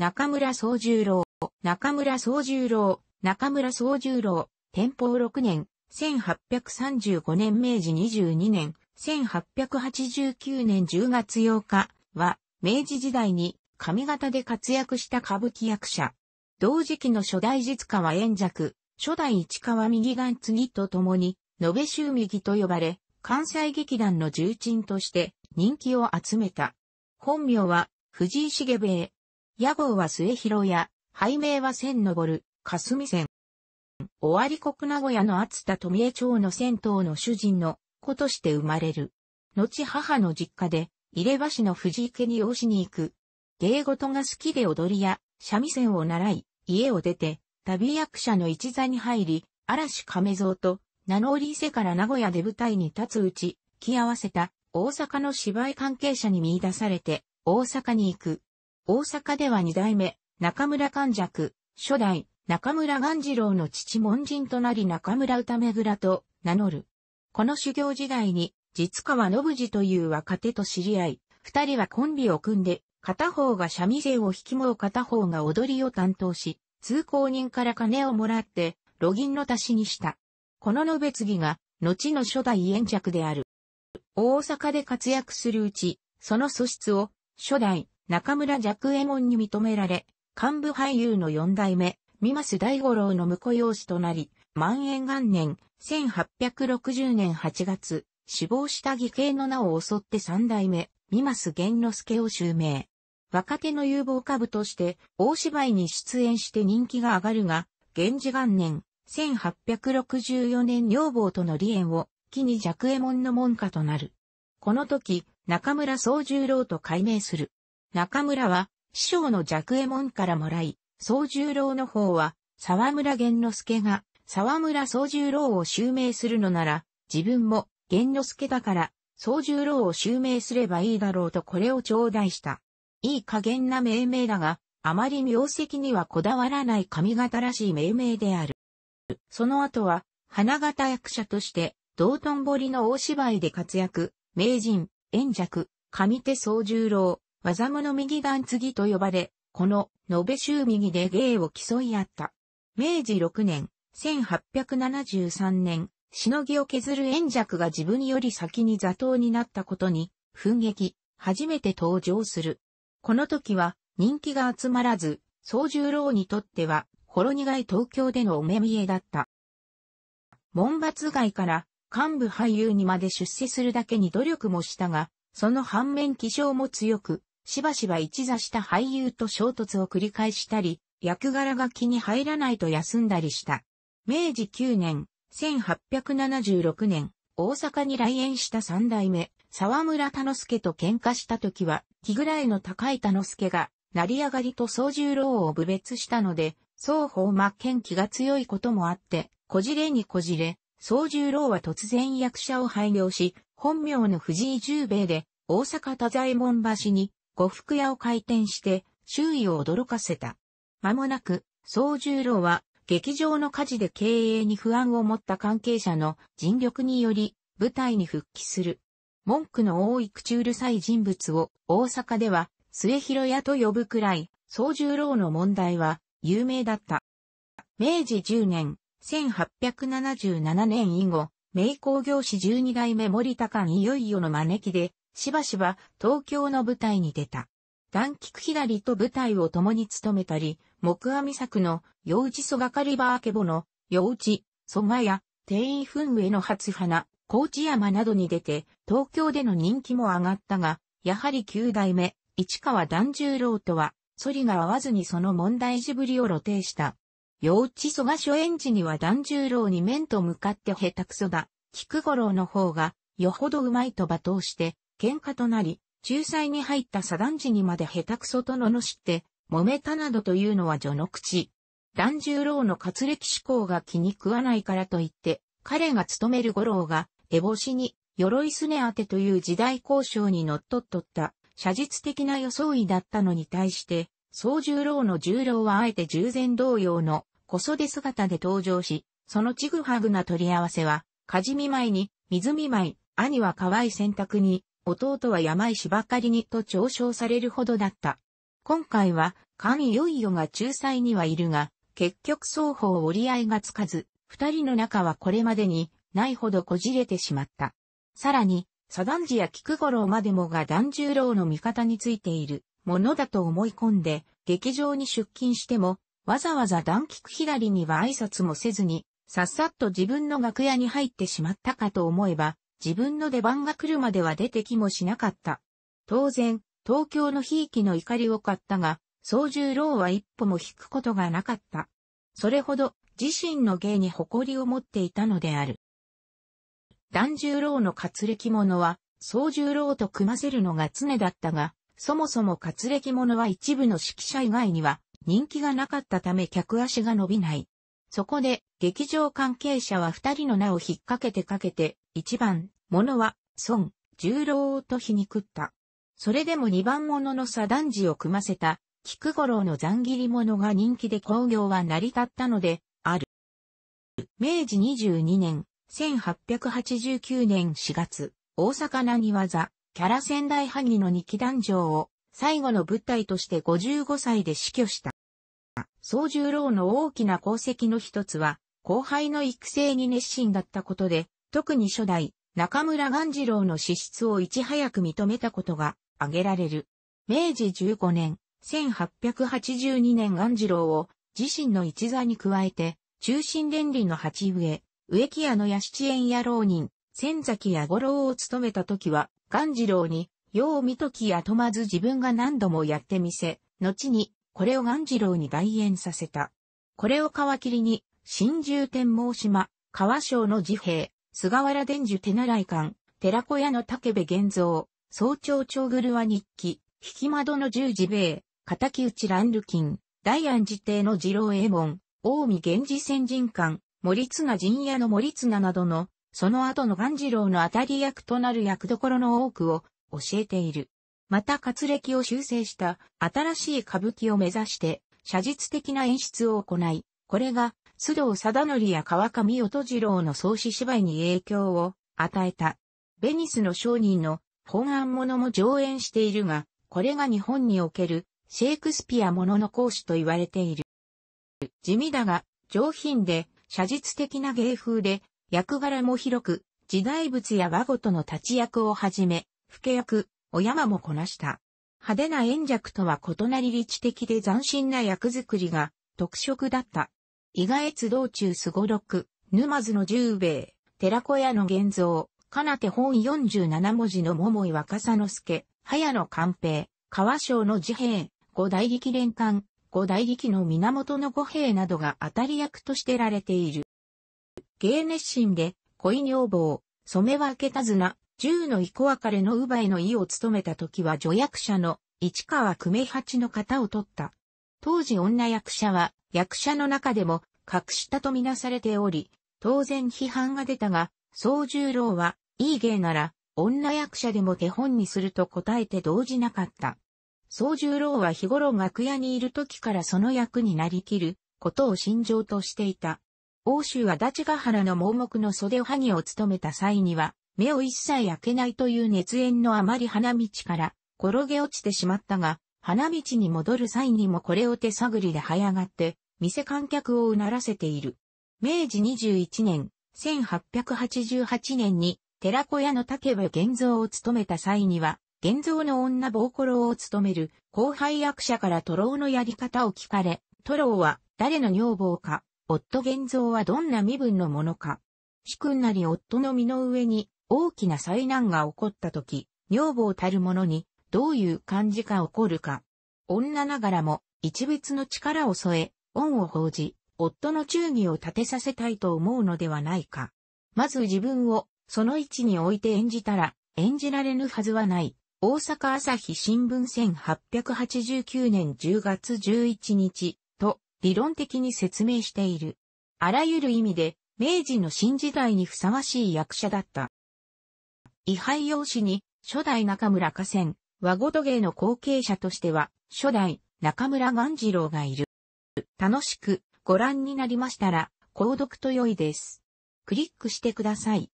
中村総十郎、中村総十郎、中村総十郎、天保6年、1835年明治22年、1889年10月8日は、明治時代に上方で活躍した歌舞伎役者。同時期の初代実家は円尺、初代市川右眼次と共に、延べ衆右と呼ばれ、関西劇団の重鎮として人気を集めた。本名は藤井茂兵衛、屋号は末広屋、拝名は千登る、霞線。尾張国名古屋の厚田富江町の銭湯の主人の子として生まれる。後母の実家で、入れ橋の藤池に養子に行く。芸事が好きで踊りや、三味線を習い、家を出て、旅役者の一座に入り、嵐亀蔵と名のり伊勢から名古屋で舞台に立つうち、気合わせた大阪の芝居関係者に見出されて、大阪に行く。大阪では二代目、中村勘尺、初代、中村鴈治郎の父門人となり中村歌目蔵と名乗る。この修行時代に、実川信次という若手と知り合い、二人はコンビを組んで、片方が三味線を引きもう片方が踊りを担当し、通行人から金をもらって、路銀の足しにした。この延継が、後の初代演着である。大阪で活躍するうち、その素質を、初代、中村若右衛門に認められ、幹部俳優の四代目、三増大五郎の婿養子となり、万円元年、1860年8月、死亡した義兄の名を襲って三代目、三増玄之助を襲名。若手の有望株として、大芝居に出演して人気が上がるが、源氏元年、1864年女房との離縁を、木に若右衛門の門下となる。この時、中村宗十郎と改名する。中村は、師匠の弱右衛門からもらい、宗十郎の方は、沢村玄之助が、沢村宗十郎を襲名するのなら、自分も、玄之助だから、宗十郎を襲名すればいいだろうとこれを頂戴した。いい加減な命名だが、あまり名跡にはこだわらない髪型らしい命名である。その後は、花形役者として、道頓堀の大芝居で活躍、名人、円尺、上手宗十郎、技物右眼継ぎと呼ばれ、この、延べ衆右で芸を競い合った。明治6年、1873年、しのぎを削る炎尺が自分より先に座頭になったことに、奮撃、初めて登場する。この時は、人気が集まらず、宗十郎にとっては、ほろ苦い東京でのお目見えだった。門伐外から幹部俳優にまで出世するだけに努力もしたが、その反面気象も強く、しばしば一座した俳優と衝突を繰り返したり、役柄が気に入らないと休んだりした。明治9年、1876年、大阪に来園した三代目、沢村田之助と喧嘩した時は、木ぐらいの高い田之助が、成り上がりと宗十郎を侮蔑したので、双方真剣気が強いこともあって、こじれにこじれ、宗十郎は突然役者を廃業し、本名の藤井十兵衛で、大阪田左衛門橋に呉服屋を開店して、周囲を驚かせた。間もなく、総十郎は、劇場の火事で経営に不安を持った関係者の尽力により、舞台に復帰する。文句の多い口うるさい人物を、大阪では、末広屋と呼ぶくらい、総十郎の問題は、有名だった。明治10年、1877年以後、名工業士12代目森高いよいよの招きで、しばしば東京の舞台に出た。断菊左と舞台を共に務めたり、木阿弥作の、幼児蘇がかりばあけぼの、幼児、蘇我や、定員噴霧への初花、高知山などに出て、東京での人気も上がったが、やはり九代目、市川團十郎とは、反りが合わずにその問題児ぶりを露呈した。幼稚蘇我初演時には團十郎に面と向かって下手くそだ、菊五郎の方が、よほどうまいと罵倒して、喧嘩となり、仲裁に入った左段次にまで下手くそと罵って、揉めたなどというのは序の口。團十郎の活歴志向が気に食わないからといって、彼が勤める五郎が、烏帽子に、鎧すね当てという時代交渉にのっとっとった、写実的な装いだったのに対して、総十郎の十郎はあえて従前同様の、小袖姿で登場し、そのちぐはぐな取り合わせは、かじ見舞いに、水見舞い、兄は可愛い選択に、弟は病死ばかりにと嘲笑されるほどだった。今回は、菅いよいよが仲裁にはいるが、結局双方折り合いがつかず、二人の仲はこれまでにないほどこじれてしまった。さらに、左段寺や菊五郎までもが團十郎の味方についているものだと思い込んで、劇場に出勤しても、わざわざ段菊左には挨拶もせずに、さっさっと自分の楽屋に入ってしまったかと思えば、自分の出番が来るまでは出てきもしなかった。当然、東京の悲喜の怒りを買ったが、総十郎は一歩も引くことがなかった。それほど自身の芸に誇りを持っていたのである。團十郎の活歴物は、総十郎と組ませるのが常だったが、そもそも活歴物は一部の指揮者以外には人気がなかったため客足が伸びない。そこで、劇場関係者は二人の名を引っ掛けてかけて、一番、者は、孫、十郎と皮肉った。それでも二番者の左男児を組ませた、菊五郎の残切り者が人気で興行は成り立ったので、ある。明治22年、1889年4月、大阪なにわ座、キャラ仙台萩の二期壇上を、最後の舞台として55歳で死去した。宗十郎の大きな功績の一つは、後輩の育成に熱心だったことで、特に初代、中村元次郎の資質をいち早く認めたことが挙げられる。明治15年、1882年元次郎を自身の一座に加えて、中心連理の鉢植え、植木屋の屋七園野郎人、千崎や五郎を務めた時は、元次郎に、よう見ときやとまず自分が何度もやってみせ、後に、これを元次郎に外縁させた。これを皮切りに、新獣天毛島、川省の治兵、菅原伝授手習い館、寺子屋の竹部玄造、早朝長るは日記、引き窓の十字兵、敵討ち乱流金、大安寺邸の次郎右衛門、近江源氏先人館、森綱陣屋の森綱などの、その後の元次郎の当たり役となる役どころの多くを教えている。また活歴を修正した新しい歌舞伎を目指して写実的な演出を行い、これが須藤貞則や川上音次郎の創始芝居に影響を与えた。ベニスの商人の本案者も上演しているが、これが日本におけるシェイクスピアものの講師と言われている。地味だが上品で写実的な芸風で役柄も広く時代物や和ごとの立役をはじめ、副役、お山もこなした。派手な演尺とは異なり理知的で斬新な役作りが特色だった。伊賀越道中すごろく、沼津の十兵衛、寺子屋の現像、かなて本四十七文字の桃井若佐之助、早野寛平、川省の自兵、五大力連冠、五大力の源の五兵などが当たり役としてられている。芸熱心で、恋女房、染分けたずな、銃の意子別れの奪いの意を務めた時は助役者の市川久米八の型を取った。当時女役者は役者の中でも隠したとみなされており、当然批判が出たが、総十郎は、いい芸なら、女役者でも手本にすると答えて動じなかった。総十郎は日頃楽屋にいる時からその役になりきることを信条としていた。欧州は立ヶ原の盲目の袖はぎを務めた際には、目を一切開けないという熱炎のあまり花道から転げ落ちてしまったが、花道に戻る際にもこれを手探りで這い上がって、店観客をうならせている。明治21年、1888年に、寺子屋の竹部玄造を務めた際には、玄造の女暴コロを務める後輩役者からトロのやり方を聞かれ、トロは誰の女房か、夫玄造はどんな身分のものか。主君なり夫の身の上に大きな災難が起こった時、女房たる者に、どういう感じが起こるか。女ながらも、一別の力を添え、恩を報じ、夫の忠義を立てさせたいと思うのではないか。まず自分を、その位置に置いて演じたら、演じられぬはずはない。大阪朝日新聞1889年10月11日と理論的に説明している。あらゆる意味で明治の新時代にふさわしい役者だった。位牌用紙に、初代中村河川、和ごと芸の後継者としては、初代中村元次郎がいる。楽しくご覧になりましたら、購読と良いです。クリックしてください。